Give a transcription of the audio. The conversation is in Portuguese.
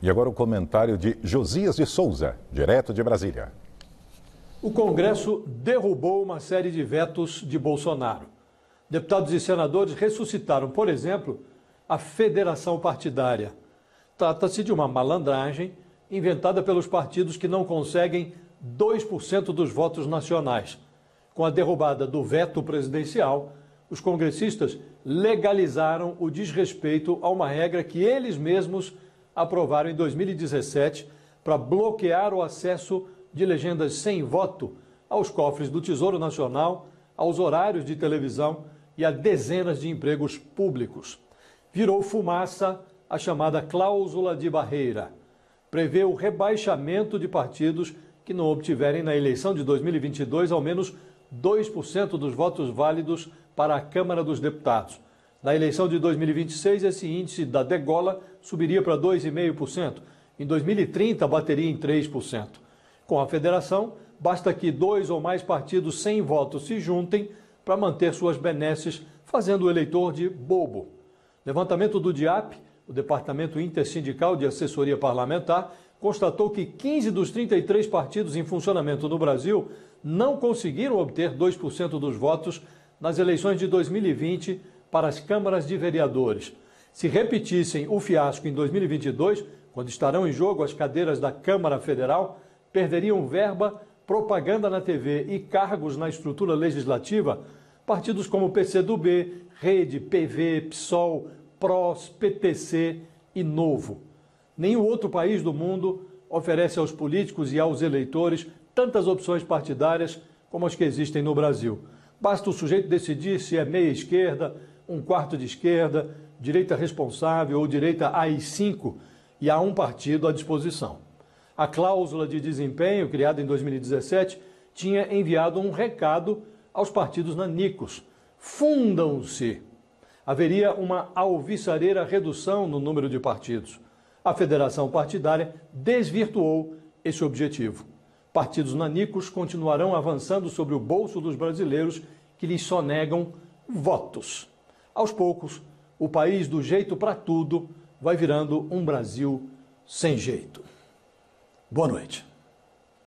E agora o comentário de Josias de Souza, direto de Brasília. O Congresso derrubou uma série de vetos de Bolsonaro. Deputados e senadores ressuscitaram, por exemplo, a federação partidária. Trata-se de uma malandragem inventada pelos partidos que não conseguem 2% dos votos nacionais. Com a derrubada do veto presidencial, os congressistas legalizaram o desrespeito a uma regra que eles mesmos aprovaram em 2017 para bloquear o acesso de legendas sem voto aos cofres do Tesouro Nacional, aos horários de televisão e a dezenas de empregos públicos. Virou fumaça a chamada cláusula de barreira. Prevê o rebaixamento de partidos que não obtiverem na eleição de 2022 ao menos 2% dos votos válidos para a Câmara dos Deputados. Na eleição de 2026, esse índice da degola subiria para 2,5%. Em 2030, bateria em 3%. Com a federação, basta que dois ou mais partidos sem votos se juntem para manter suas benesses, fazendo o eleitor de bobo. Levantamento do DIAP, o Departamento Intersindical de Assessoria Parlamentar, constatou que 15 dos 33 partidos em funcionamento no Brasil não conseguiram obter 2% dos votos nas eleições de 2020 para as câmaras de vereadores. Se repetissem o fiasco em 2022, quando estarão em jogo as cadeiras da Câmara Federal, perderiam verba, propaganda na TV e cargos na estrutura legislativa partidos como PCdoB, Rede, PV, PSOL, PROS, PTC e Novo. Nenhum outro país do mundo oferece aos políticos e aos eleitores tantas opções partidárias como as que existem no Brasil. Basta o sujeito decidir se é meia esquerda, um quarto de esquerda, direita responsável ou direita AI5, e há um partido à disposição. A cláusula de desempenho, criada em 2017, tinha enviado um recado aos partidos nanicos: fundam-se. Haveria uma alviçareira redução no número de partidos. A federação partidária desvirtuou esse objetivo. Partidos nanicos continuarão avançando sobre o bolso dos brasileiros que lhes sonegam votos aos poucos, o país do jeito para tudo vai virando um Brasil sem jeito. Boa noite.